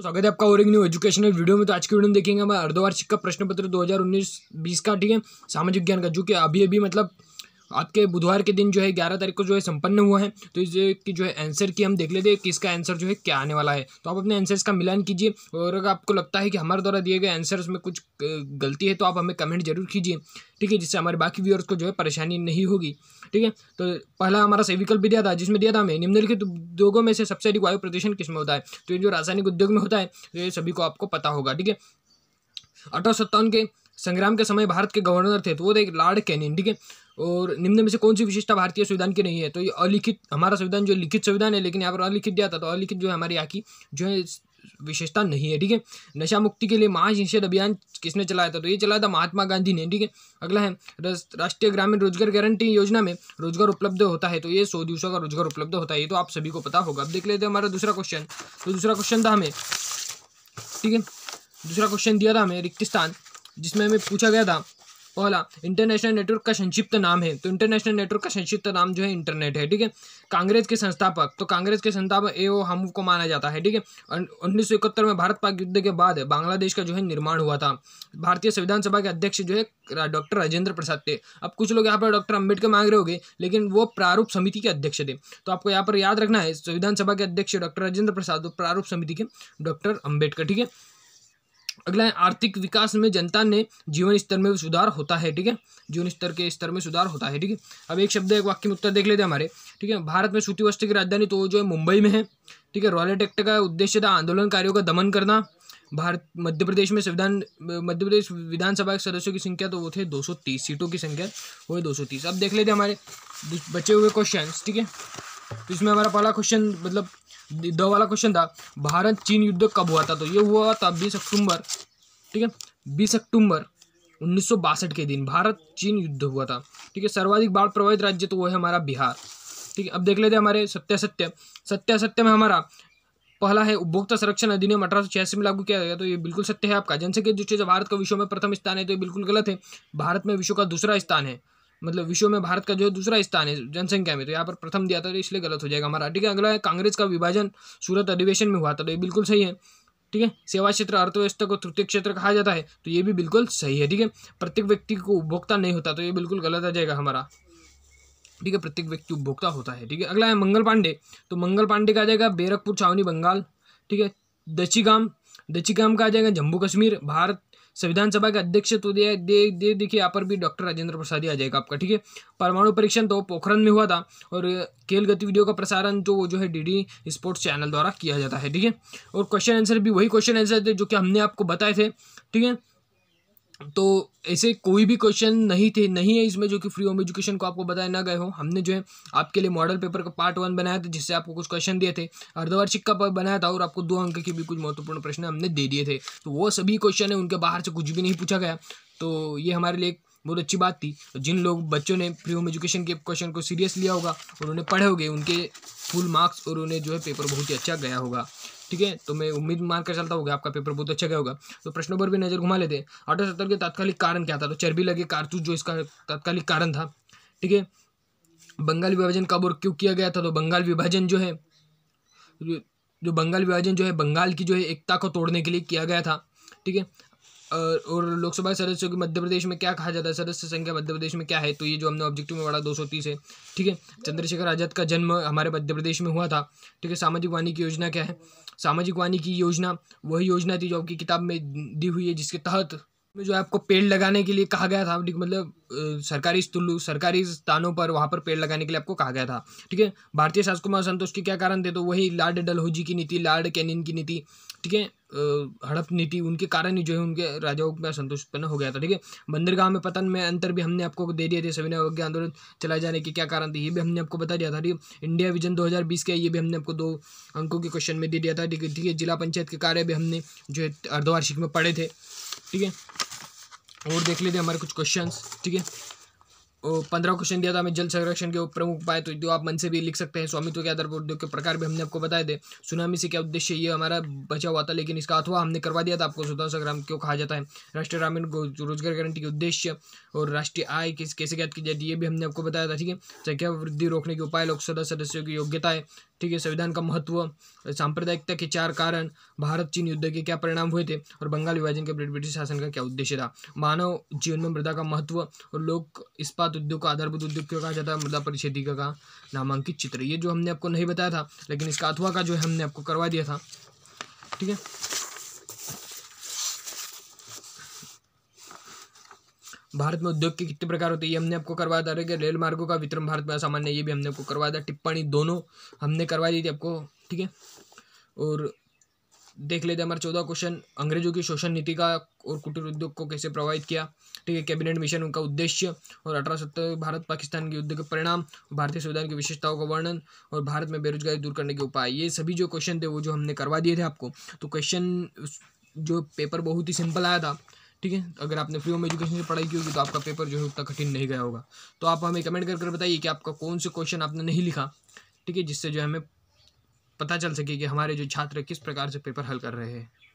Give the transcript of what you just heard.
तो स्वागत है आपका और एक न्यू एजुकेशनल वीडियो में तो आज की वीडियो में देखेंगे हमारे अर्धवार्षिक का प्रश्न पत्र 2019-20 का ठीक है सामाजिक ज्ञान का जो कि अभी अभी मतलब आपके बुधवार के दिन जो है ग्यारह तारीख को जो है संपन्न हुआ है तो इस की जो है आंसर की हम देख लेते हैं किसका आंसर जो है क्या आने वाला है तो आप अपने आंसर्स का मिलान कीजिए और अगर आपको लगता है कि हमारे द्वारा दिए गए आंसर्स में कुछ गलती है तो आप हमें कमेंट जरूर कीजिए ठीक है जिससे हमारे बाकी व्यूअर्स को जो है परेशानी नहीं होगी ठीक है तो पहला हमारा सही विकल्प भी दिया था जिसमें दिया था हमें निम्नलिखित उद्योगों में से सबसे अधिक वायु प्रदूषण किसमें होता है तो ये जो रासायनिक उद्योग में होता है तो ये सभी को आपको पता होगा ठीक है अठारह सत्तावन के संग्राम के समय भारत के गवर्नर थे तो वो थे लॉर्ड कैनिन ठीक है और निम्न में से कौन सी विशेषता भारतीय संविधान की नहीं है तो ये अलिखित हमारा संविधान जो लिखित संविधान है लेकिन यहाँ पर अलिखित दिया था तो अलिखित जो है हमारे यहाँ की जो है विशेषता नहीं है ठीक है नशा मुक्ति के लिए महानिषेध अभियान किसने चलाया था तो ये चलाया था महात्मा गांधी ने ठीक है अगला है राष्ट्रीय ग्रामीण रोजगार गारंटी योजना में रोजगार उपलब्ध होता है तो ये सौ दिवसों का रोजगार उपलब्ध होता है ये तो आप सभी को पता होगा अब देख लेते हैं हमारा दूसरा क्वेश्चन तो दूसरा क्वेश्चन था हमें ठीक है दूसरा क्वेश्चन दिया था हमें रिक्त स्थान जिसमें हमें पूछा गया था पहला इंटरनेशनल नेटवर्क का संक्षिप्त नाम है तो इंटरनेशनल नेटवर्क का संक्षिप्त नाम जो है इंटरनेट है ठीक है कांग्रेस के संस्थापक तो कांग्रेस के संस्थापक ए ओ हम को माना जाता है ठीक है उन्नीस सौ इकहत्तर में भारत पाक युद्ध के बाद बांग्लादेश का जो है निर्माण हुआ था भारतीय संविधान सभा के अध्यक्ष जो है डॉक्टर राजेंद्र प्रसाद थे अब कुछ लोग यहाँ पर डॉक्टर अम्बेडकर मांग रहे होंगे लेकिन वो प्रारूप समिति के अध्यक्ष थे तो आपको यहाँ पर याद रखना है संविधान सभा के अध्यक्ष डॉक्टर राजेंद्र प्रसाद प्रारूप समिति के डॉक्टर अम्बेडकर ठीक है अगला है आर्थिक विकास में जनता ने जीवन स्तर में सुधार होता है ठीक है जीवन स्तर के स्तर में सुधार होता है ठीक है अब एक शब्द एक वाक्य में उत्तर देख लेते हैं हमारे ठीक है भारत में सूती वस्त्र की राजधानी तो जो है मुंबई में है ठीक है रॉयल एक्ट का उद्देश्य था आंदोलनकारियों का दमन करना भारत मध्य प्रदेश में संविधान मध्य प्रदेश विधानसभा के सदस्यों की संख्या तो वो थे 230 सीटों की संख्या वो है दो अब देख लेते हैं हमारे बचे हुए क्वेश्चन ठीक है तो इसमें हमारा पहला क्वेश्चन मतलब दो वाला क्वेश्चन था भारत चीन युद्ध कब हुआ था तो ये हुआ था बीस अक्टूबर ठीक है बीस अक्टूबर उन्नीस के दिन भारत चीन युद्ध हुआ था ठीक है सर्वाधिक बाढ़ प्रभावित राज्य तो वो है हमारा बिहार ठीक है अब देख लेते हैं हमारे सत्यासत्य सत्यासत्य में हमारा पहला है उपभोक्ता संरक्षण अधिनियम अठारह सौ छियासी में लागू किया गया तो ये बिल्कुल सत्य है आपका जनसंख्या दृष्टि से भारत का विश्व में प्रथम स्थान है तो ये बिल्कुल गलत है भारत में विश्व का दूसरा स्थान है मतलब विश्व में भारत का जो है दूसरा स्थान है जनसंख्या में तो यहाँ पर प्रथम दिया था तो इसलिए गलत हो जाएगा हमारा ठीक है अगला है कांग्रेस का विभाजन सूरत अधिवेशन में हुआ था तो ये बिल्कुल सही है ठीक है सेवा क्षेत्र अर्थव्यवस्था को तृतीय क्षेत्र कहा जाता है तो ये भी बिल्कुल सही है ठीक है प्रत्येक व्यक्ति को उपभोक्ता नहीं होता तो ये बिल्कुल गलत आ जाएगा हमारा ठीक है प्रत्येक व्यक्ति उपभोक्ता होता है ठीक है अगला है मंगल पांडे तो मंगल पांडे का आ जाएगा बेरकपुर छावनी बंगाल ठीक है दचीगाम दचीगाम का आ जाएगा जम्मू कश्मीर भारत संविधान सभा के अध्यक्ष तो दे दे दे देखिए यहाँ पर भी डॉक्टर राजेंद्र प्रसाद ही आ जाएगा आपका ठीक है परमाणु परीक्षण तो पोखरण में हुआ था और खेल गतिविधियों का प्रसारण जो तो जो है डी स्पोर्ट्स चैनल द्वारा किया जाता है ठीक है और क्वेश्चन आंसर भी वही क्वेश्चन आंसर थे जो कि हमने आपको बताए थे ठीक है तो ऐसे कोई भी क्वेश्चन नहीं थे नहीं है इसमें जो कि फ्री होम एजुकेशन को आपको बताया ना गए हो हमने जो है आपके लिए मॉडल पेपर का पार्ट वन बनाया था जिससे आपको कुछ क्वेश्चन दिए थे अर्धवार्षिक का बनाया था और आपको दो अंक के भी कुछ महत्वपूर्ण प्रश्न हमने दे दिए थे तो वो सभी क्वेश्चन है उनके बाहर से कुछ भी नहीं पूछा गया तो ये हमारे लिए बहुत अच्छी बात थी तो जिन लोग बच्चों ने प्री होम एजुकेशन के क्वेश्चन को सीरियस लिया होगा उन्होंने पढ़े होंगे उनके फुल मार्क्स और उन्हें जो है पेपर बहुत ही अच्छा गया होगा ठीक है तो मैं उम्मीद मानकर कर चलता होगा आपका पेपर बहुत अच्छा गया होगा तो प्रश्नों पर भी नज़र घुमा लेते हैं आठ सत्तर के तात्कालिक कारण क्या था तो चर्बी लगे कारतूस जो इसका तात्कालिक कारण था ठीक है बंगाल विभाजन कब और क्यों किया गया था तो बंगाल विभाजन जो है जो बंगाल विभाजन जो है बंगाल की जो है एकता को तोड़ने के लिए किया गया था ठीक है और लोकसभा सदस्यों की मध्य प्रदेश में क्या कहा जाता है सदस्य संख्या मध्य प्रदेश में क्या है तो ये जो हमने ऑब्जेक्टिव में पढ़ा दो सौ तीस है ठीक है चंद्रशेखर आज़ाद का जन्म हमारे मध्य प्रदेश में हुआ था ठीक है सामाजिक वाणी की योजना क्या है सामाजिक वाणी की योजना वही योजना थी जो आपकी किताब में दी हुई है जिसके तहत में जो है आपको पेड़ लगाने के लिए कहा गया था मतलब सरकारी स्थलों सरकारी स्थानों पर वहाँ पर पेड़ लगाने के लिए आपको कहा गया था ठीक है भारतीय शासकों में असंतोष के क्या कारण थे तो वही लाड डलहौजी की नीति लाड कैनिन की नीति ठीक है हड़प नीति उनके कारण ही जो है उनके राजाओं में असंतोष उत्पन्न हो गया था ठीक है बंदरगाह में पतन में अंतर भी हमने आपको दे दिया थे सविनय अवज्ञा आंदोलन चलाए जाने के क्या कारण थे ये भी हमने आपको बता दिया था ठीक है इंडिया विजन दो का ये भी हमने आपको दो अंकों के क्वेश्चन में दे दिया था ठीक है जिला पंचायत के कार्य भी हमने जो है अर्धवार्षिक में पढ़े थे ठीक है और देख लेते हैं हमारे कुछ क्वेश्चन ठीक है पंद्रह क्वेश्चन दिया था हमें जल संरक्षण के प्रमुख उपाय तो जो आप मन से भी लिख सकते हैं स्वामित्व तो के आधार पर उद्योग के प्रकार भी हमने आपको बताए थे सुनामी से क्या उद्देश्य ये हमारा बचा हुआ था लेकिन इसका अथवा हमने करवा दिया था आपको स्वतंत्र संग्राम क्यों कहा जाता है राष्ट्रीय ग्रामीण रोजगार गारंटी के उद्देश्य और राष्ट्रीय आय किस कैसे ज्ञात की जाती है ये भी हमने आपको बताया था ठीक है संख्या वृद्धि रोकने के उपाय लोकसभा सदस्यों की योग्यता है ठीक है संविधान का महत्व सांप्रदायिकता के चार कारण भारत चीन युद्ध के क्या परिणाम हुए थे और बंगाल विभाजन के ब्रिटिश शासन का क्या उद्देश्य था मानव जीवन में मृदा का महत्व और लोक इस्पात उद्योग का आधारभूत उद्योग क्यों कहा जाता है मृदा परिषदी का नामांकित चित्र ये जो हमने आपको नहीं बताया था लेकिन इसका अथवा का जो है हमने आपको करवा दिया था ठीक है भारत में उद्योग के कितने प्रकार होते हैं ये हमने आपको करवाया था अरे रेल मार्गों का वितरण भारत में असामान्य ये भी हमने आपको करवाया था टिप्पणी दोनों हमने करवा दी थी आपको ठीक है और देख लेते हमारा चौदह क्वेश्चन अंग्रेजों की शोषण नीति का और कुटीर उद्योग को कैसे प्रभावित किया ठीक है कैबिनेट मिशन उनका उद्देश्य और अठारह सत्तर भारत पाकिस्तान के युद्ध के परिणाम भारतीय संविधान की विशेषताओं का वर्णन और भारत में बेरोजगारी दूर करने के उपाय ये सभी जो क्वेश्चन थे वो जो हमने करवा दिए थे आपको तो क्वेश्चन जो पेपर बहुत ही सिंपल आया था ठीक है अगर आपने फ्री होम एजुकेशन से पढ़ाई की होगी तो आपका पेपर जो है उतना कठिन नहीं गया होगा तो आप हमें कमेंट करके कर बताइए कि आपका कौन से क्वेश्चन आपने नहीं लिखा ठीक है जिससे जो है हमें पता चल सके कि हमारे जो छात्र किस प्रकार से पेपर हल कर रहे हैं